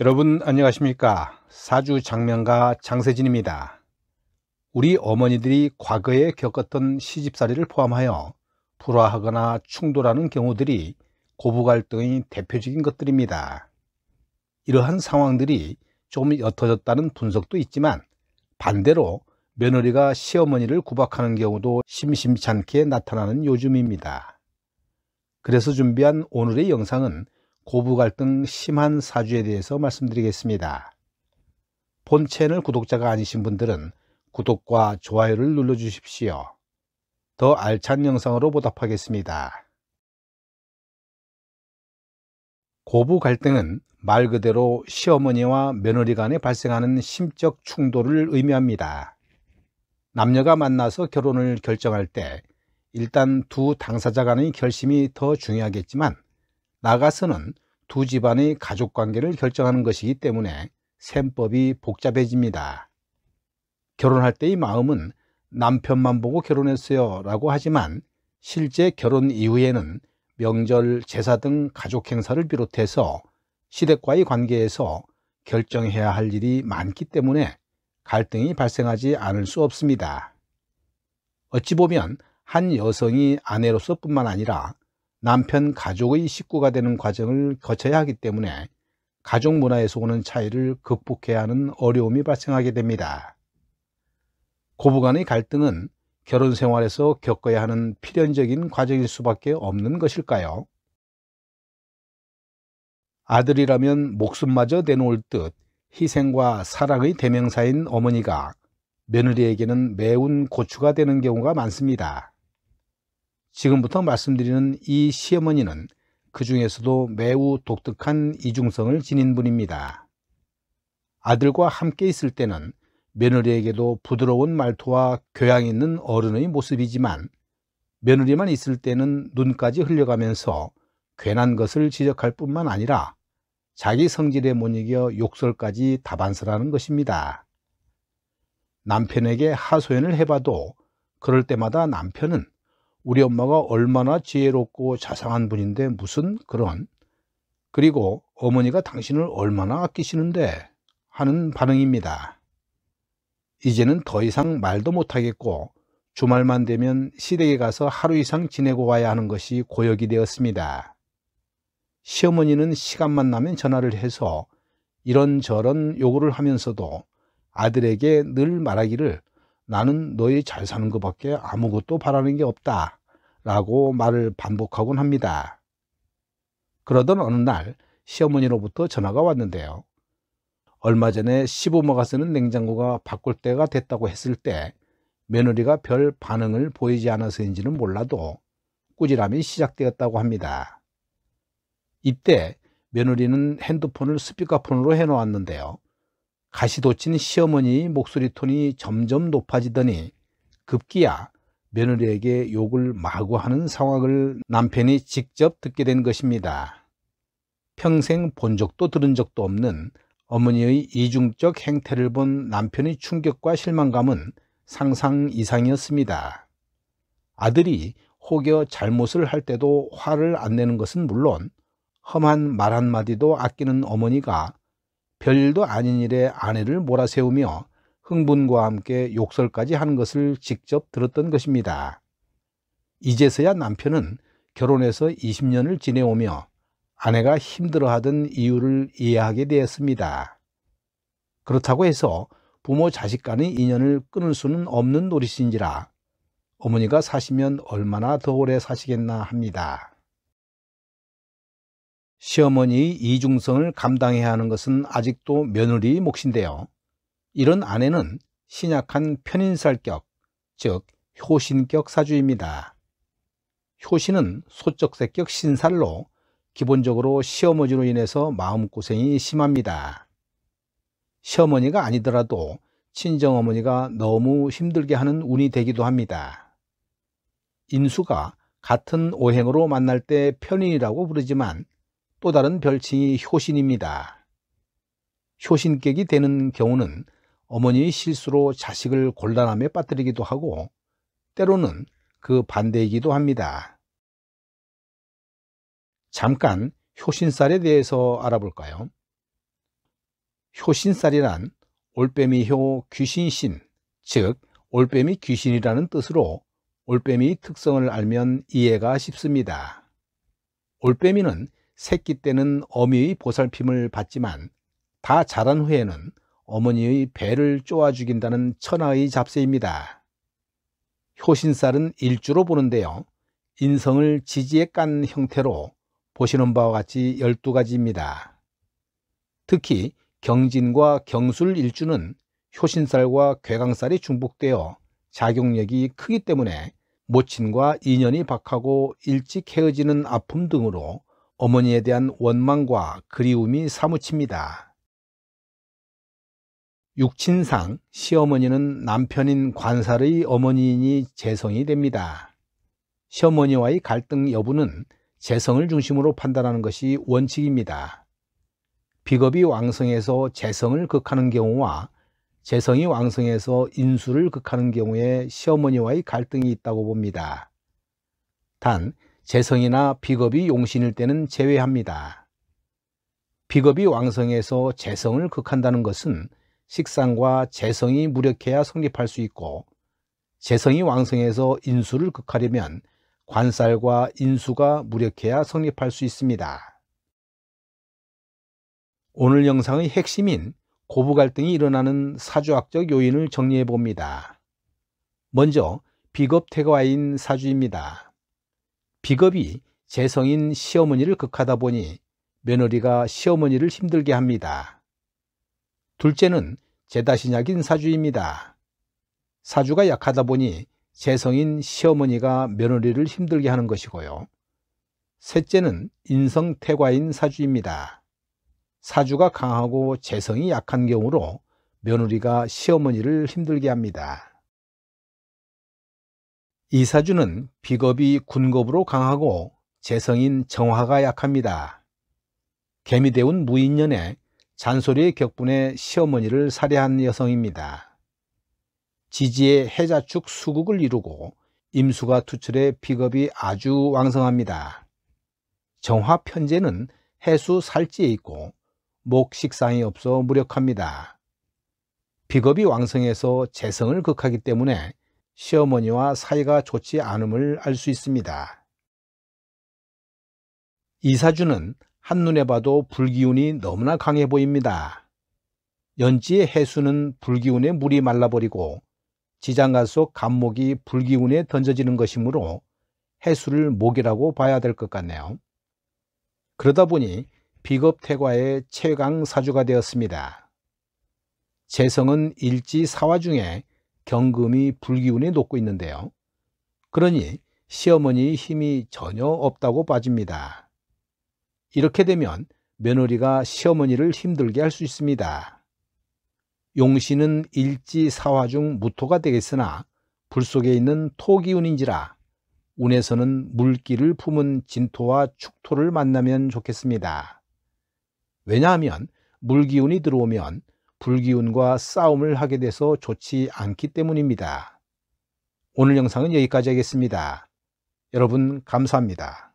여러분 안녕하십니까 사주 장면가 장세진입니다 우리 어머니들이 과거에 겪었던 시집살이를 포함하여 불화하거나 충돌하는 경우들이 고부갈등의 대표적인 것들입니다 이러한 상황들이 조금 옅어졌다는 분석도 있지만 반대로 며느리가 시어머니를 구박하는 경우도 심심찮게 나타나는 요즘입니다 그래서 준비한 오늘의 영상은 고부 갈등 심한 사주에 대해서 말씀드리겠습니다. 본 채널 구독자가 아니신 분들은 구독과 좋아요를 눌러주십시오. 더 알찬 영상으로 보답하겠습니다. 고부 갈등은 말 그대로 시어머니와 며느리 간에 발생하는 심적 충돌을 의미합니다. 남녀가 만나서 결혼을 결정할 때 일단 두 당사자 간의 결심이 더 중요하겠지만 나가서는 두 집안의 가족관계를 결정하는 것이기 때문에 셈법이 복잡해집니다. 결혼할 때의 마음은 남편만 보고 결혼했어요 라고 하지만 실제 결혼 이후에는 명절, 제사 등 가족 행사를 비롯해서 시댁과의 관계에서 결정해야 할 일이 많기 때문에 갈등이 발생하지 않을 수 없습니다. 어찌 보면 한 여성이 아내로서 뿐만 아니라 남편 가족의 식구가 되는 과정을 거쳐야 하기 때문에 가족 문화에서 오는 차이를 극복해야 하는 어려움이 발생하게 됩니다. 고부간의 갈등은 결혼 생활에서 겪어야 하는 필연적인 과정일 수밖에 없는 것일까요? 아들이라면 목숨마저 내놓을 듯 희생과 사랑의 대명사인 어머니가 며느리에게는 매운 고추가 되는 경우가 많습니다. 지금부터 말씀드리는 이 시어머니는 그 중에서도 매우 독특한 이중성을 지닌 분입니다. 아들과 함께 있을 때는 며느리에게도 부드러운 말투와 교양 있는 어른의 모습이지만 며느리만 있을 때는 눈까지 흘려가면서 괜한 것을 지적할 뿐만 아니라 자기 성질에 못 이겨 욕설까지 다반사라는 것입니다. 남편에게 하소연을 해봐도 그럴 때마다 남편은 우리 엄마가 얼마나 지혜롭고 자상한 분인데 무슨 그런 그리고 어머니가 당신을 얼마나 아끼시는데 하는 반응입니다. 이제는 더 이상 말도 못하겠고 주말만 되면 시댁에 가서 하루 이상 지내고 와야 하는 것이 고역이 되었습니다. 시어머니는 시간만 나면 전화를 해서 이런저런 요구를 하면서도 아들에게 늘 말하기를 나는 너희 잘 사는 것밖에 아무것도 바라는 게 없다. 라고 말을 반복하곤 합니다. 그러던 어느 날 시어머니로부터 전화가 왔는데요. 얼마 전에 시부모가 쓰는 냉장고가 바꿀 때가 됐다고 했을 때 며느리가 별 반응을 보이지 않아서인지는 몰라도 꾸지람이 시작되었다고 합니다. 이때 며느리는 핸드폰을 스피커폰으로 해놓았는데요. 가시돋친 시어머니 목소리 톤이 점점 높아지더니 급기야 며느리에게 욕을 마구하는 상황을 남편이 직접 듣게 된 것입니다. 평생 본 적도 들은 적도 없는 어머니의 이중적 행태를 본 남편의 충격과 실망감은 상상 이상이었습니다. 아들이 혹여 잘못을 할 때도 화를 안 내는 것은 물론 험한 말 한마디도 아끼는 어머니가 별일도 아닌 일에 아내를 몰아세우며 흥분과 함께 욕설까지 하는 것을 직접 들었던 것입니다. 이제서야 남편은 결혼해서 20년을 지내오며 아내가 힘들어하던 이유를 이해하게 되었습니다. 그렇다고 해서 부모 자식 간의 인연을 끊을 수는 없는 노릇인지라 어머니가 사시면 얼마나 더 오래 사시겠나 합니다. 시어머니의 이중성을 감당해야 하는 것은 아직도 며느리의 몫인데요. 이런 아내는 신약한 편인살격, 즉 효신격 사주입니다. 효신은 소적색격 신살로 기본적으로 시어머니로 인해서 마음고생이 심합니다. 시어머니가 아니더라도 친정어머니가 너무 힘들게 하는 운이 되기도 합니다. 인수가 같은 오행으로 만날 때 편인이라고 부르지만 또 다른 별칭이 효신입니다. 효신객이 되는 경우는 어머니의 실수로 자식을 곤란함에 빠뜨리기도 하고 때로는 그 반대이기도 합니다. 잠깐 효신살에 대해서 알아볼까요? 효신살이란 올빼미 효 귀신신, 즉 올빼미 귀신이라는 뜻으로 올빼미 의 특성을 알면 이해가 쉽습니다. 올빼미는 새끼 때는 어미의 보살핌을 받지만 다 자란 후에는 어머니의 배를 쪼아 죽인다는 천하의 잡세입니다. 효신살은 일주로 보는데요. 인성을 지지에 깐 형태로 보시는 바와 같이 12가지입니다. 특히 경진과 경술 일주는 효신살과 괴강살이 중복되어 작용력이 크기 때문에 모친과 인연이 박하고 일찍 헤어지는 아픔 등으로 어머니에 대한 원망과 그리움이 사무칩니다. 육친상 시어머니는 남편인 관사의 어머니인이 재성이 됩니다. 시어머니와의 갈등 여부는 재성을 중심으로 판단하는 것이 원칙입니다. 비겁이 왕성해서 재성을 극하는 경우와 재성이 왕성해서 인수를 극하는 경우에 시어머니와의 갈등이 있다고 봅니다. 단, 재성이나 비겁이 용신일 때는 제외합니다. 비겁이 왕성해서 재성을 극한다는 것은 식상과 재성이 무력해야 성립할 수 있고 재성이 왕성해서 인수를 극하려면 관살과 인수가 무력해야 성립할 수 있습니다. 오늘 영상의 핵심인 고부 갈등이 일어나는 사주학적 요인을 정리해 봅니다. 먼저 비겁태거아인 사주입니다. 비겁이 재성인 시어머니를 극하다 보니 며느리가 시어머니를 힘들게 합니다. 둘째는 제다신약인 사주입니다. 사주가 약하다 보니 재성인 시어머니가 며느리를 힘들게 하는 것이고요. 셋째는 인성태과인 사주입니다. 사주가 강하고 재성이 약한 경우로 며느리가 시어머니를 힘들게 합니다. 이 사주는 비겁이 군겁으로 강하고 재성인 정화가 약합니다. 개미대운 무인년에 잔소리의 격분에 시어머니를 살해한 여성입니다. 지지의 해자축 수국을 이루고 임수가 투철해 비겁이 아주 왕성합니다. 정화 편제는 해수 살지에 있고 목 식상이 없어 무력합니다. 비겁이 왕성해서 재성을 극하기 때문에 시어머니와 사이가 좋지 않음을 알 수 있습니다. 이사주는 한눈에 봐도 불기운이 너무나 강해 보입니다. 연지의 해수는 불기운에 물이 말라버리고 지장가 속감목이 불기운에 던져지는 것이므로 해수를 목이라고 봐야 될 것 같네요. 그러다 보니 비겁태과의 최강 사주가 되었습니다. 재성은 일지 사화 중에 경금이 불기운에 녹고 있는데요. 그러니 시어머니 힘이 전혀 없다고 빠집니다 이렇게 되면 며느리가 시어머니를 힘들게 할 수 있습니다. 용신은 일지사화 중 무토가 되겠으나 불 속에 있는 토기운인지라 운에서는 물기를 품은 진토와 축토를 만나면 좋겠습니다. 왜냐하면 물기운이 들어오면 불기운과 싸움을 하게 돼서 좋지 않기 때문입니다. 오늘 영상은 여기까지 하겠습니다. 여러분 감사합니다.